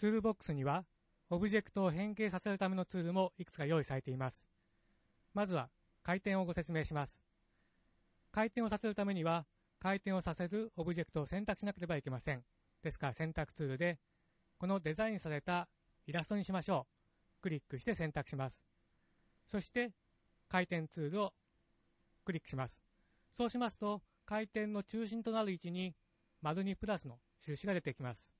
ツールボックスには、オブジェクトを変形させるためのツールもいくつか用意されています。まずは、回転をご説明します。回転をさせるためには、回転をさせるオブジェクトを選択しなければいけません。ですから選択ツールで、このデザインされたイラストにしましょう。クリックして選択します。そして、回転ツールをクリックします。そうしますと、回転の中心となる位置に、丸にプラスの印が出てきます。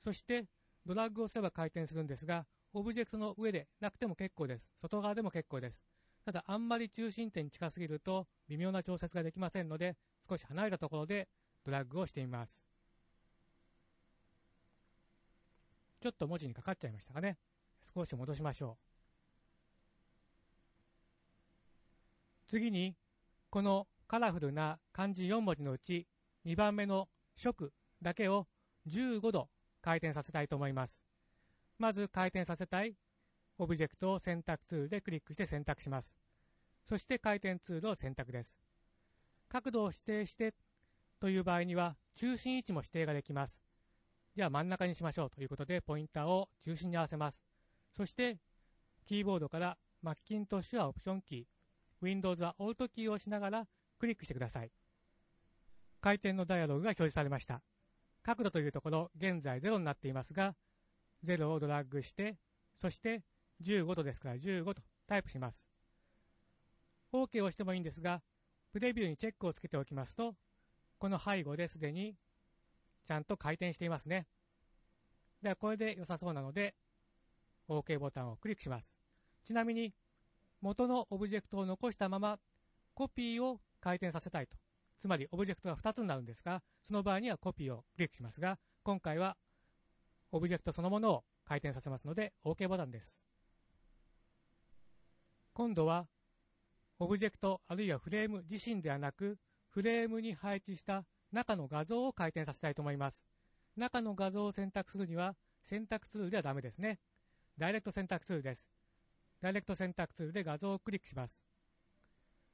そして、ドラッグをすれば回転するんですが、オブジェクトの上でなくても結構です。外側でも結構です。ただ、あんまり中心点に近すぎると微妙な調節ができませんので、少し離れたところでドラッグをしてみます。ちょっと文字にかかっちゃいましたかね。少し戻しましょう。次に、このカラフルな漢字4文字のうち、2番目の色だけを15度回転させたいと思います。まず回転させたいオブジェクトを選択ツールでクリックして選択します。そして回転ツールを選択です。角度を指定してという場合には中心位置も指定ができます。じゃあ真ん中にしましょうということでポインターを中心に合わせます。そしてキーボードからマッキントッシュはオプションキー、Windows は Alt キーを押しながらクリックしてください。回転のダイアログが表示されました。角度というところ、現在0になっていますが、0をドラッグして、そして15度ですから15とタイプします。OK を押してもいいんですが、プレビューにチェックをつけておきますと、この背後ですでに、ちゃんと回転していますね。では、これで良さそうなので、OK ボタンをクリックします。ちなみに、元のオブジェクトを残したまま、コピーを回転させたいとつまりオブジェクトが2つになるんですが、その場合にはコピーをクリックしますが、今回はオブジェクトそのものを回転させますので OK ボタンです。今度はオブジェクトあるいはフレーム自身ではなくフレームに配置した中の画像を回転させたいと思います。中の画像を選択するには選択ツールではダメですね。ダイレクト選択ツールです。ダイレクト選択ツールで画像をクリックします。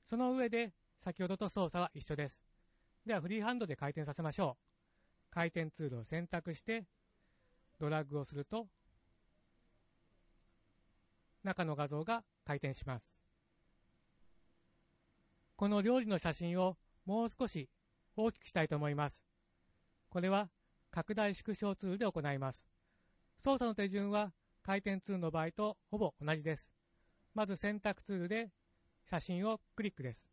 その上で先ほどと操作は一緒です。ではフリーハンドで回転させましょう。回転ツールを選択して、ドラッグをすると、中の画像が回転します。この料理の写真をもう少し大きくしたいと思います。これは拡大縮小ツールで行います。操作の手順は回転ツールの場合とほぼ同じです。まず選択ツールで写真をクリックです。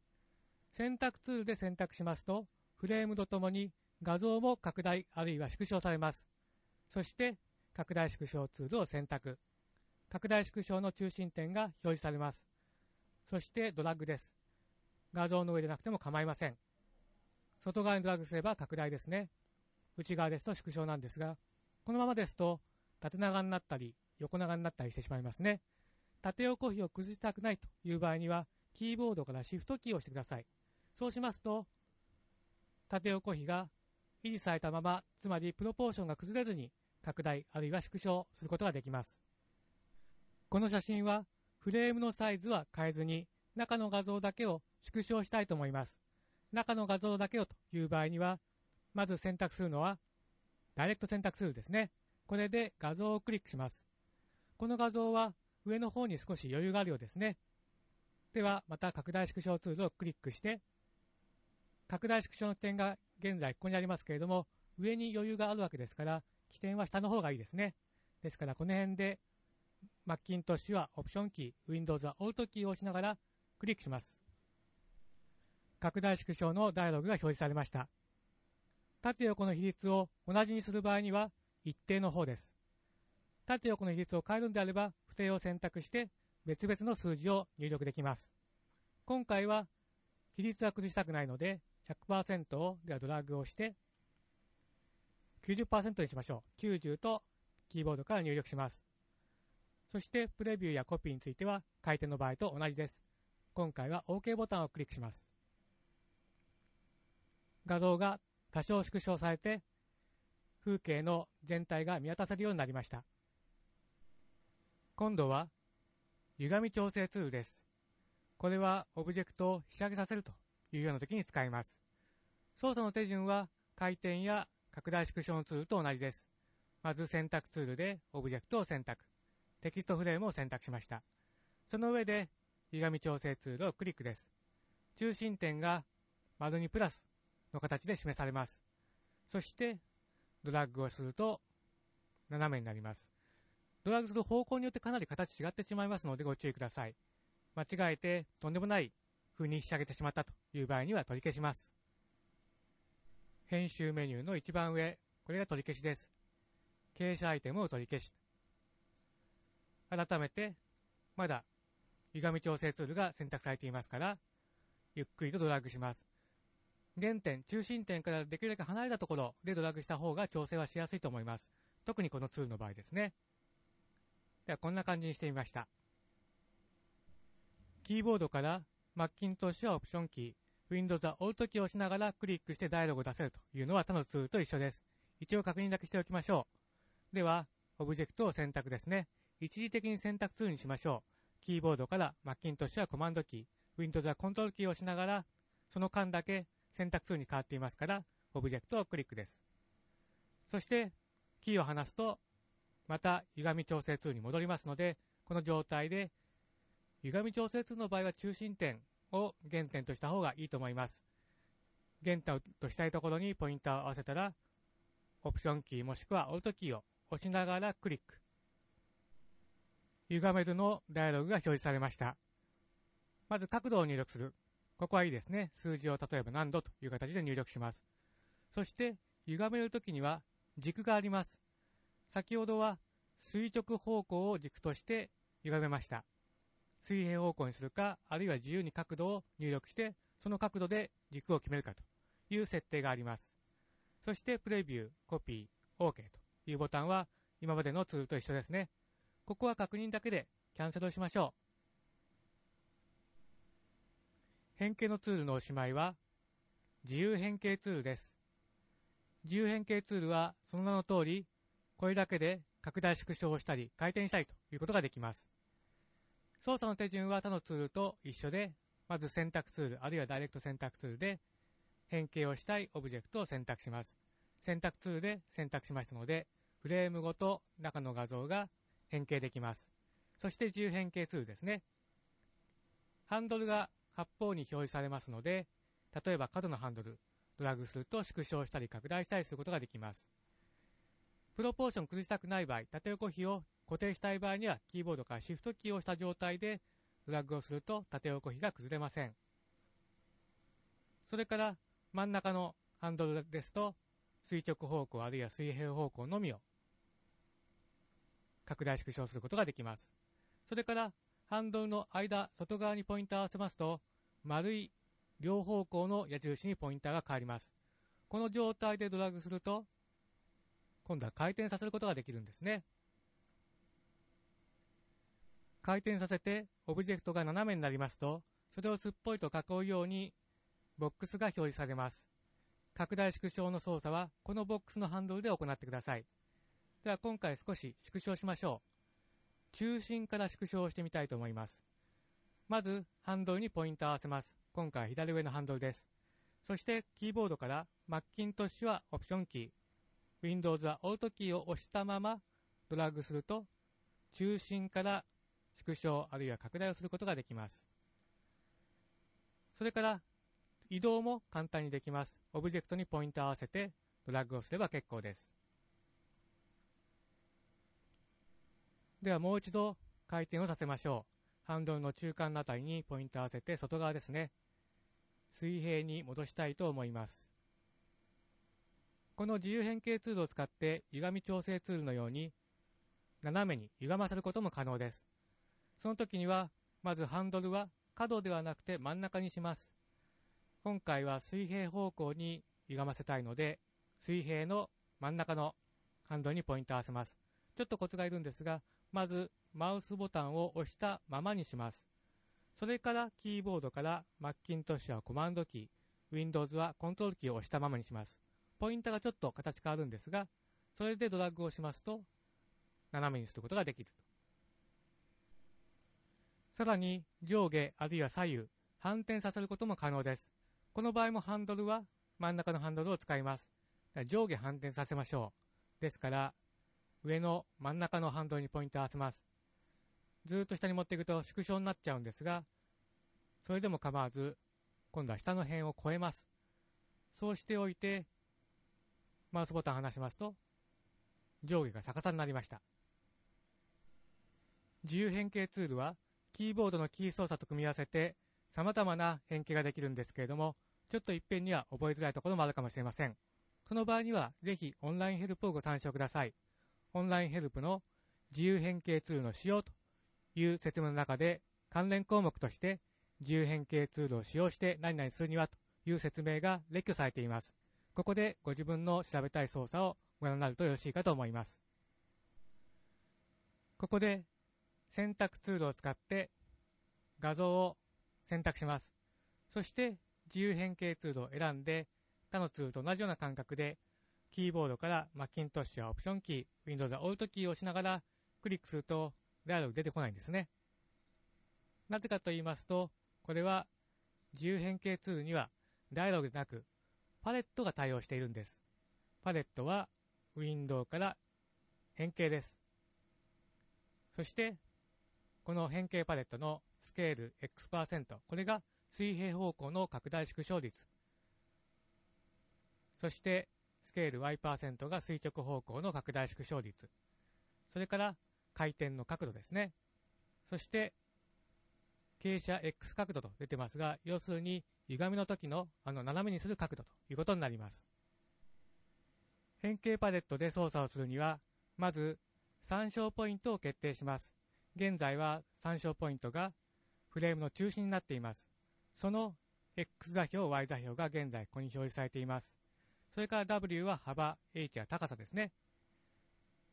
選択ツールで選択しますと、フレームとともに画像も拡大あるいは縮小されます。そして、拡大縮小ツールを選択。拡大縮小の中心点が表示されます。そしてドラッグです。画像の上でなくても構いません。外側にドラッグすれば拡大ですね。内側ですと縮小なんですが、このままですと縦長になったり横長になったりしてしまいますね。縦横比を崩したくないという場合には、キーボードからシフトキーを押してください。そうしますと、縦横比が維持されたまま、つまりプロポーションが崩れずに拡大あるいは縮小することができます。この写真はフレームのサイズは変えずに中の画像だけを縮小したいと思います。中の画像だけをという場合には、まず選択するのはダイレクト選択ツールですね。これで画像をクリックします。この画像は上の方に少し余裕があるようですね。では、また拡大縮小ツールをクリックして、拡大縮小の起点が現在ここにありますけれども、上に余裕があるわけですから、起点は下の方がいいですね。ですから、この辺で、マッキントッシュはオプションキー、Windows は Alt キーを押しながらクリックします。拡大縮小のダイアログが表示されました。縦横の比率を同じにする場合には、一定の方です。縦横の比率を変えるんであれば、不定を選択して、別々の数字を入力できます。今回は、比率は崩したくないので、100%を、ではドラッグをして、90%にしましょう。90とキーボードから入力します。そして、プレビューやコピーについては、回転の場合と同じです。今回は OK ボタンをクリックします。画像が多少縮小されて、風景の全体が見渡せるようになりました。今度は、歪み調整ツールです。これはオブジェクトをひしげさせるというような時に使います。操作の手順は回転や拡大縮小のツールと同じです。まず選択ツールでオブジェクトを選択。テキストフレームを選択しました。その上で歪み調整ツールをクリックです。中心点が丸にプラスの形で示されます。そしてドラッグをすると斜めになります。ドラッグする方向によってかなり形違ってしまいますのでご注意ください。間違えてとんでもない不認してあげてしまったという場合には取り消します。編集メニューの一番上、これが取り消しです。傾斜アイテムを取り消し。改めて、まだ歪み調整ツールが選択されていますから、ゆっくりとドラッグします。原点、中心点からできるだけ離れたところでドラッグした方が調整はしやすいと思います。特にこのツールの場合ですね。では、こんな感じにしてみました。キーボードからマッキントッシュはオプションキー、Windows は Alt キーを押しながらクリックしてダイアログを出せるというのは他のツールと一緒です。一応確認だけしておきましょう。では、オブジェクトを選択ですね。一時的に選択ツールにしましょう。キーボードからマッキントッシュはコマンドキー、Windows はコントロールキーを押しながら、その間だけ選択ツールに変わっていますから、オブジェクトをクリックです。そして、キーを離すと、また歪み調整ツールに戻りますので、この状態で、歪み調整ツールの場合は中心点、を原点とした方がいいと思います。原点としたいところにポインターを合わせたら、オプションキーもしくはオルトキーを押しながらクリック。歪めるのダイアログが表示されました。まず角度を入力する。ここはいいですね。数字を例えば何度という形で入力します。そして、歪めるときには軸があります。先ほどは垂直方向を軸として歪めました。水平方向にするか、あるいは自由に角度を入力して、その角度で軸を決めるかという設定があります。そして、プレビュー、コピー、OK というボタンは、今までのツールと一緒ですね。ここは確認だけでキャンセルしましょう。変形のツールのおしまいは、自由変形ツールです。自由変形ツールは、その名の通り、これだけで拡大縮小をしたり、回転したりということができます。操作の手順は他のツールと一緒で、まず選択ツール、あるいはダイレクト選択ツールで、変形をしたいオブジェクトを選択します。選択ツールで選択しましたので、フレームごと中の画像が変形できます。そして自由変形ツールですね。ハンドルが八方に表示されますので、例えば角のハンドル、ドラッグすると縮小したり拡大したりすることができます。プロポーション崩したくない場合、縦横比を固定したい場合にはキーボードからシフトキーを押した状態でドラッグをすると縦横比が崩れません。それから真ん中のハンドルですと垂直方向あるいは水平方向のみを拡大縮小することができます。それからハンドルの間、外側にポインターを合わせますと丸い両方向の矢印にポインターが変わります。この状態でドラッグすると今度は回転させることができるんですね。回転させてオブジェクトが斜めになりますと、それをすっぽりと囲うようにボックスが表示されます。拡大縮小の操作はこのボックスのハンドルで行ってください。では今回少し縮小しましょう。中心から縮小してみたいと思います。まず、ハンドルにポイントを合わせます。今回左上のハンドルです。そして、キーボードから、マッキントッシュはオプションキー、Windows は Alt キーを押したままドラッグすると、中心から縮小あるいは拡大をすることができます。それから移動も簡単にできます。オブジェクトにポイントを合わせてドラッグをすれば結構です。ではもう一度回転をさせましょう。ハンドルの中間のあたりにポイントを合わせて外側ですね。水平に戻したいと思います。この自由変形ツールを使って歪み調整ツールのように斜めに歪ませることも可能です。その時には、まずハンドルは角ではなくて真ん中にします。今回は水平方向に歪ませたいので、水平の真ん中のハンドルにポイントを合わせます。ちょっとコツがいるんですが、まずマウスボタンを押したままにします。それからキーボードからマッキントッシュはコマンドキー、Windows はコントロールキーを押したままにします。ポイントがちょっと形変わるんですが、それでドラッグをしますと、斜めにすることができると。さらに上下あるいは左右、反転させることも可能です。この場合もハンドルは真ん中のハンドルを使います。上下反転させましょう。ですから、上の真ん中のハンドルにポイントを合わせます。ずっと下に持っていくと縮小になっちゃうんですが、それでも構わず、今度は下の辺を越えます。そうしておいて、マウスボタンを離しますと、上下が逆さになりました。自由変形ツールは、キーボードのキー操作と組み合わせて、様々な変形ができるんですけれども、ちょっと一遍には覚えづらいところもあるかもしれません。その場合には、ぜひオンラインヘルプをご参照ください。オンラインヘルプの自由変形ツールの使用という説明の中で、関連項目として、自由変形ツールを使用して何々するにはという説明が列挙されています。ここでご自分の調べたい操作をご覧になるとよろしいかと思います。ここで選択ツールを使って画像を選択します。そして自由変形ツールを選んで他のツールと同じような感覚でキーボードからマッキントッシュやオプションキー、Windows や Alt キーを押しながらクリックするとダイアログ出てこないんですね。なぜかと言いますと、これは自由変形ツールにはダイアログでなくパレットが対応しているんです。パレットはウィンドウから変形です。そしてこの変形パレットのスケール X%、これが水平方向の拡大縮小率。そして、スケール Y% が垂直方向の拡大縮小率。それから、回転の角度ですね。そして、傾斜 X 角度と出てますが、要するに、歪みの時の、あの、斜めにする角度ということになります。変形パレットで操作をするには、まず、参照ポイントを決定します。現在は参照ポイントがフレームの中心になっています。その X 座標、Y 座標が現在ここに表示されています。それから W は幅、H は高さですね。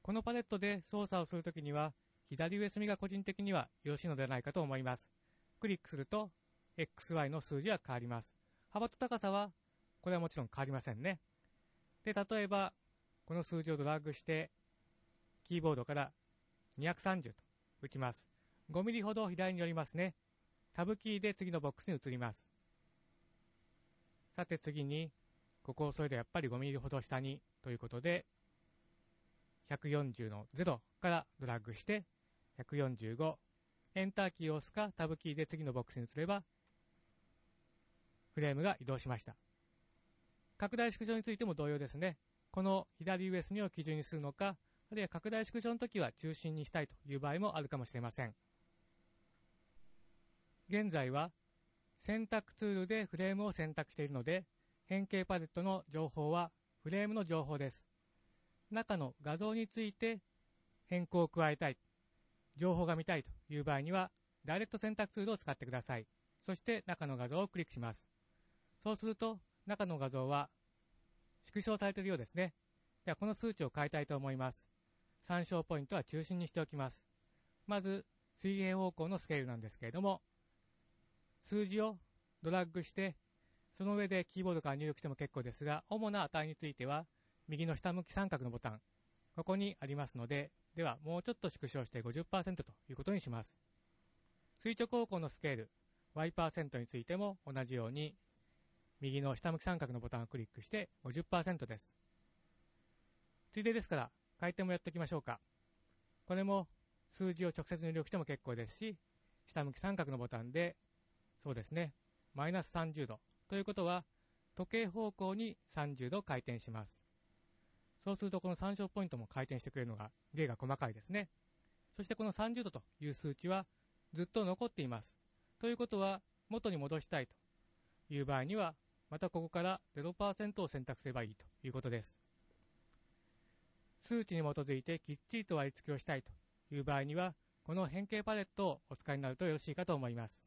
このパレットで操作をするときには、左上隅が個人的にはよろしいのではないかと思います。クリックすると、XY の数字は変わります。幅と高さは、これはもちろん変わりませんね。で、例えば、この数字をドラッグして、キーボードから230と打ちます。5ミリほど左に寄りますね。タブキーで次のボックスに移ります。さて次に、ここをそれでやっぱり5ミリほど下にということで、140の0からドラッグして、145、エンターキーを押すかタブキーで次のボックスに移れば、フレームが移動しました。拡大縮小についても同様ですね。この左上2を基準にするのか、あるいは拡大縮小の時は中心にしたいという場合もあるかもしれません。現在は選択ツールでフレームを選択しているので、変形パレットの情報はフレームの情報です。中の画像について変更を加えたい、情報が見たいという場合には、ダイレクト選択ツールを使ってください。そして中の画像をクリックします。そうすると、中の画像は縮小されているようですね。では、この数値を変えたいと思います。参照ポイントは中心にしておきます。まず、水平方向のスケールなんですけれども、数字をドラッグして、その上でキーボードから入力しても結構ですが、主な値については、右の下向き三角のボタン、ここにありますので、ではもうちょっと縮小して50%ということにします。垂直方向のスケール、y% についても同じように、右の下向き三角のボタンをクリックして50%です。ついでですから、回転もやってきましょうか。これも数字を直接入力しても結構ですし、下向き三角のボタンで、そうですね、マイナス30度。ということは、時計方向に30度回転します。そうするとこの参照ポイントも回転してくれるのが、芸が細かいですね。そしてこの30度という数値はずっと残っています。ということは、元に戻したいという場合には、またここから0%を選択すればいいということです。数値に基づいてきっちりと割り付けをしたいという場合には、この変形パレットをお使いになるとよろしいかと思います。